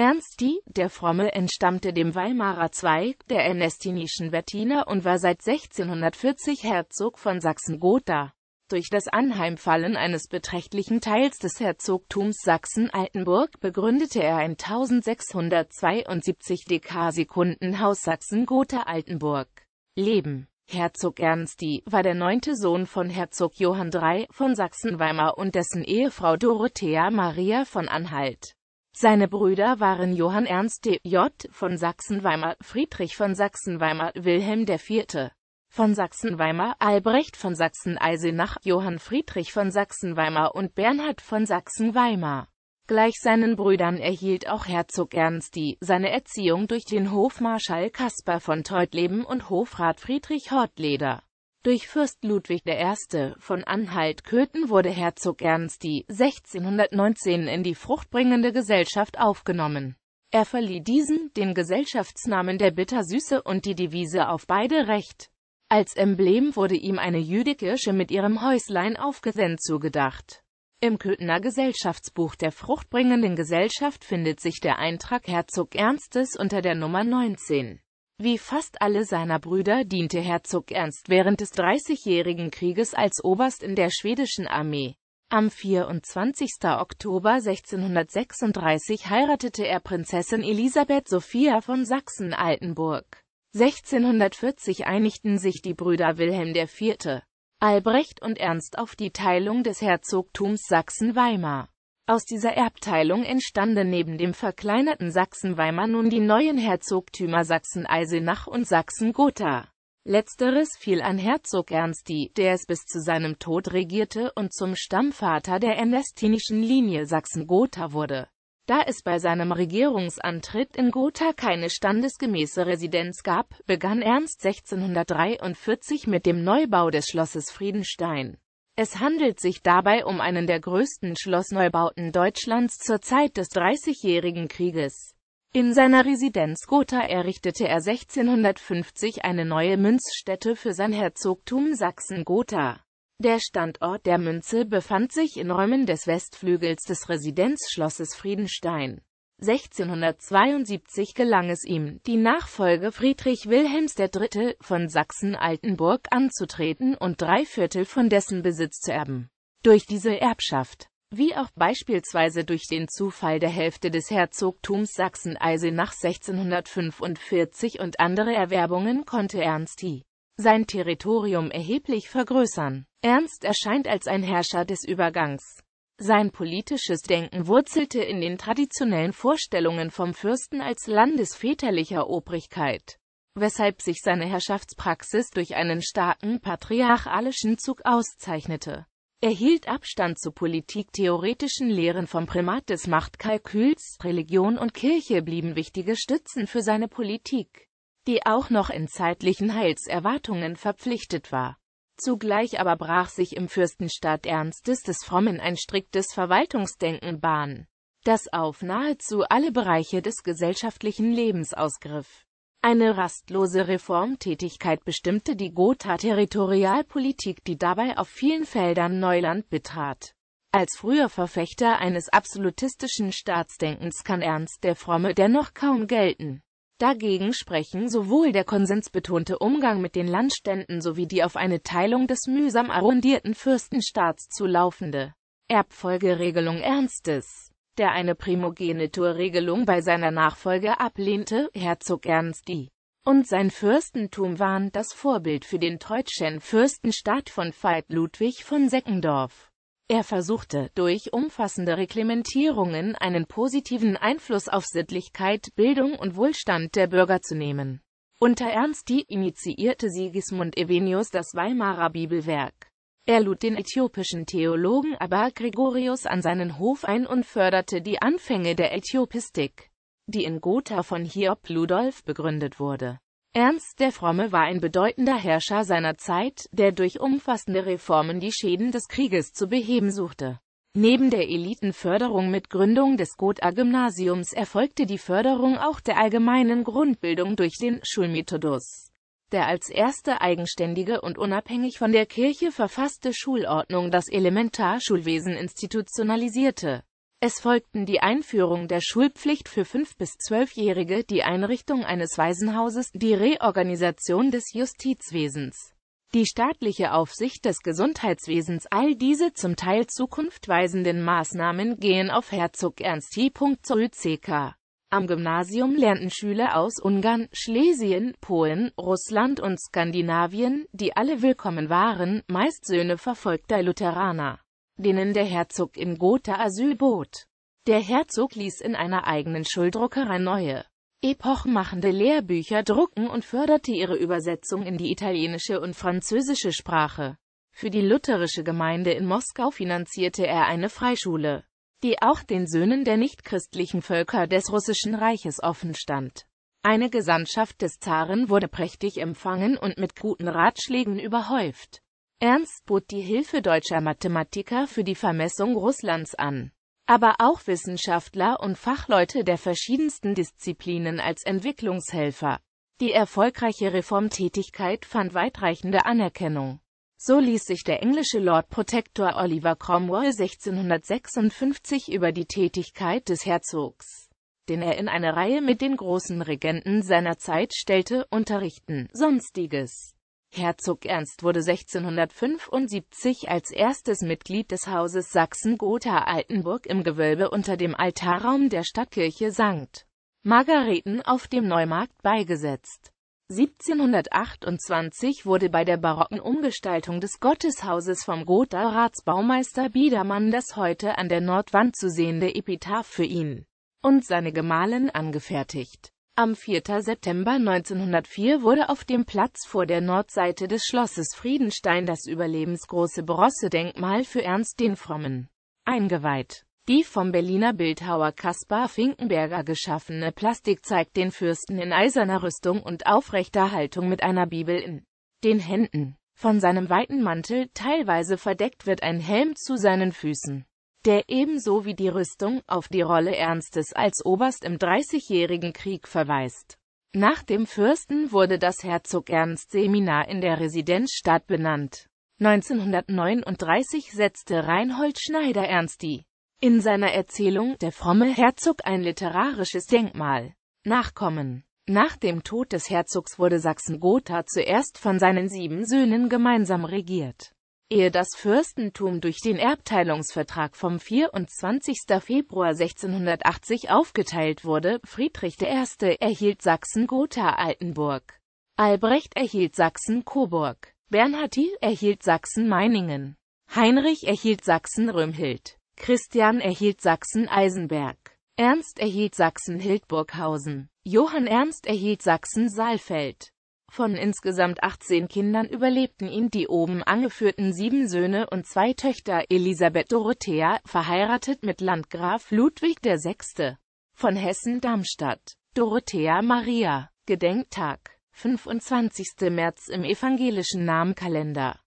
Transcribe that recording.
Ernst Die, der Fromme, entstammte dem Weimarer Zweig der ernestinischen Wettiner und war seit 1640 Herzog von Sachsen-Gotha. Durch das Anheimfallen eines beträchtlichen Teils des Herzogtums Sachsen-Altenburg begründete er ein 1672 Dekasekunden-Haus Sachsen-Gotha-Altenburg. Leben Herzog Ernst Die war der neunte Sohn von Herzog Johann III. von Sachsen-Weimar und dessen Ehefrau Dorothea Maria von Anhalt. Seine Brüder waren Johann Ernst de J. von Sachsen-Weimar, Friedrich von Sachsen-Weimar, Wilhelm IV. von Sachsen-Weimar, Albrecht von Sachsen-Eisenach, Johann Friedrich von Sachsen-Weimar und Bernhard von Sachsen-Weimar. Gleich seinen Brüdern erhielt auch Herzog Ernst Ernsti seine Erziehung durch den Hofmarschall Kaspar von Teutleben und Hofrat Friedrich Hortleder. Durch Fürst Ludwig I. von Anhalt-Köthen wurde Herzog Ernst die 1619 in die fruchtbringende Gesellschaft aufgenommen. Er verlieh diesen den Gesellschaftsnamen der Bittersüße und die Devise auf beide Recht. Als Emblem wurde ihm eine Jüdekirsche mit ihrem Häuslein aufgesendet zugedacht. Im Köthener Gesellschaftsbuch der fruchtbringenden Gesellschaft findet sich der Eintrag Herzog Ernstes unter der Nummer 19. Wie fast alle seiner Brüder diente Herzog Ernst während des Dreißigjährigen Krieges als Oberst in der schwedischen Armee. Am 24. Oktober 1636 heiratete er Prinzessin Elisabeth Sophia von Sachsen-Altenburg. 1640 einigten sich die Brüder Wilhelm IV. Albrecht und Ernst auf die Teilung des Herzogtums Sachsen-Weimar. Aus dieser Erbteilung entstanden neben dem verkleinerten Sachsen-Weimar nun die neuen Herzogtümer Sachsen-Eisenach und Sachsen-Gotha. Letzteres fiel an Herzog Ernst Ernsti, der es bis zu seinem Tod regierte und zum Stammvater der ernestinischen Linie Sachsen-Gotha wurde. Da es bei seinem Regierungsantritt in Gotha keine standesgemäße Residenz gab, begann Ernst 1643 mit dem Neubau des Schlosses Friedenstein. Es handelt sich dabei um einen der größten Schlossneubauten Deutschlands zur Zeit des Dreißigjährigen Krieges. In seiner Residenz Gotha errichtete er 1650 eine neue Münzstätte für sein Herzogtum Sachsen-Gotha. Der Standort der Münze befand sich in Räumen des Westflügels des Residenzschlosses Friedenstein. 1672 gelang es ihm, die Nachfolge Friedrich Wilhelms III. von Sachsen-Altenburg anzutreten und drei Viertel von dessen Besitz zu erben. Durch diese Erbschaft, wie auch beispielsweise durch den Zufall der Hälfte des Herzogtums Sachsen-Eisenach 1645 und andere Erwerbungen konnte Ernst I sein Territorium erheblich vergrößern. Ernst erscheint als ein Herrscher des Übergangs. Sein politisches Denken wurzelte in den traditionellen Vorstellungen vom Fürsten als landesväterlicher Obrigkeit, weshalb sich seine Herrschaftspraxis durch einen starken patriarchalischen Zug auszeichnete. Er hielt Abstand zu politiktheoretischen Lehren vom Primat des Machtkalküls, Religion und Kirche blieben wichtige Stützen für seine Politik, die auch noch in zeitlichen Heilserwartungen verpflichtet war. Zugleich aber brach sich im Fürstenstaat Ernstes des Frommen ein striktes Verwaltungsdenken Bahn, das auf nahezu alle Bereiche des gesellschaftlichen Lebens ausgriff. Eine rastlose Reformtätigkeit bestimmte die Gotha Territorialpolitik, die dabei auf vielen Feldern Neuland betrat. Als früher Verfechter eines absolutistischen Staatsdenkens kann Ernst der Fromme dennoch kaum gelten. Dagegen sprechen sowohl der konsensbetonte Umgang mit den Landständen sowie die auf eine Teilung des mühsam arrondierten Fürstenstaats zu laufende Erbfolgeregelung Ernstes, der eine Primogeniturregelung bei seiner Nachfolge ablehnte, Herzog Ernst I. und sein Fürstentum waren das Vorbild für den deutschen Fürstenstaat von Veit Ludwig von Seckendorf. Er versuchte, durch umfassende Reglementierungen einen positiven Einfluss auf Sittlichkeit, Bildung und Wohlstand der Bürger zu nehmen. Unter Ernst die initiierte Sigismund Evenius das Weimarer Bibelwerk. Er lud den äthiopischen Theologen Abba Gregorius an seinen Hof ein und förderte die Anfänge der Äthiopistik, die in Gotha von Hiob Ludolf begründet wurde. Ernst der Fromme war ein bedeutender Herrscher seiner Zeit, der durch umfassende Reformen die Schäden des Krieges zu beheben suchte. Neben der Elitenförderung mit Gründung des Gotha-Gymnasiums erfolgte die Förderung auch der allgemeinen Grundbildung durch den Schulmethodus. Der als erste eigenständige und unabhängig von der Kirche verfasste Schulordnung das Elementarschulwesen institutionalisierte es folgten die Einführung der Schulpflicht für 5- bis 12-Jährige, die Einrichtung eines Waisenhauses, die Reorganisation des Justizwesens, die staatliche Aufsicht des Gesundheitswesens. All diese zum Teil zukunftweisenden Maßnahmen gehen auf Herzog Ernst T. CK. Am Gymnasium lernten Schüler aus Ungarn, Schlesien, Polen, Russland und Skandinavien, die alle willkommen waren, meist Söhne verfolgter Lutheraner denen der Herzog in Gotha Asyl bot. Der Herzog ließ in einer eigenen Schuldruckerei neue, epochmachende Lehrbücher drucken und förderte ihre Übersetzung in die italienische und französische Sprache. Für die lutherische Gemeinde in Moskau finanzierte er eine Freischule, die auch den Söhnen der nichtchristlichen Völker des Russischen Reiches offenstand. Eine Gesandtschaft des Zaren wurde prächtig empfangen und mit guten Ratschlägen überhäuft. Ernst bot die Hilfe deutscher Mathematiker für die Vermessung Russlands an, aber auch Wissenschaftler und Fachleute der verschiedensten Disziplinen als Entwicklungshelfer. Die erfolgreiche Reformtätigkeit fand weitreichende Anerkennung. So ließ sich der englische Lord Protector Oliver Cromwell 1656 über die Tätigkeit des Herzogs, den er in eine Reihe mit den großen Regenten seiner Zeit stellte, unterrichten. Sonstiges Herzog Ernst wurde 1675 als erstes Mitglied des Hauses Sachsen-Gotha-Altenburg im Gewölbe unter dem Altarraum der Stadtkirche St. Margareten auf dem Neumarkt beigesetzt. 1728 wurde bei der barocken Umgestaltung des Gotteshauses vom gotha Ratsbaumeister Biedermann das heute an der Nordwand zu sehende Epitaph für ihn und seine Gemahlin angefertigt am 4. September 1904 wurde auf dem Platz vor der Nordseite des Schlosses Friedenstein das überlebensgroße Brosse-Denkmal für Ernst den Frommen eingeweiht. Die vom Berliner Bildhauer Kaspar Finkenberger geschaffene Plastik zeigt den Fürsten in eiserner Rüstung und aufrechter Haltung mit einer Bibel in den Händen. Von seinem weiten Mantel, teilweise verdeckt, wird ein Helm zu seinen Füßen der ebenso wie die Rüstung auf die Rolle Ernstes als Oberst im Dreißigjährigen Krieg verweist. Nach dem Fürsten wurde das Herzog-Ernst-Seminar in der Residenzstadt benannt. 1939 setzte Reinhold Schneider Ernst die in seiner Erzählung Der fromme Herzog ein literarisches Denkmal. Nachkommen Nach dem Tod des Herzogs wurde Sachsen-Gotha zuerst von seinen sieben Söhnen gemeinsam regiert ehe das Fürstentum durch den Erbteilungsvertrag vom 24. Februar 1680 aufgeteilt wurde, Friedrich I. erhielt Sachsen-Gotha-Altenburg, Albrecht erhielt Sachsen-Coburg, Bernhard Thiel erhielt Sachsen-Meiningen, Heinrich erhielt Sachsen-Römhild, Christian erhielt Sachsen-Eisenberg, Ernst erhielt Sachsen-Hildburghausen, Johann Ernst erhielt Sachsen-Saalfeld, von insgesamt 18 Kindern überlebten ihn die oben angeführten sieben Söhne und zwei Töchter, Elisabeth Dorothea, verheiratet mit Landgraf Ludwig VI. von Hessen-Darmstadt, Dorothea Maria, Gedenktag, 25. März im evangelischen Namenkalender.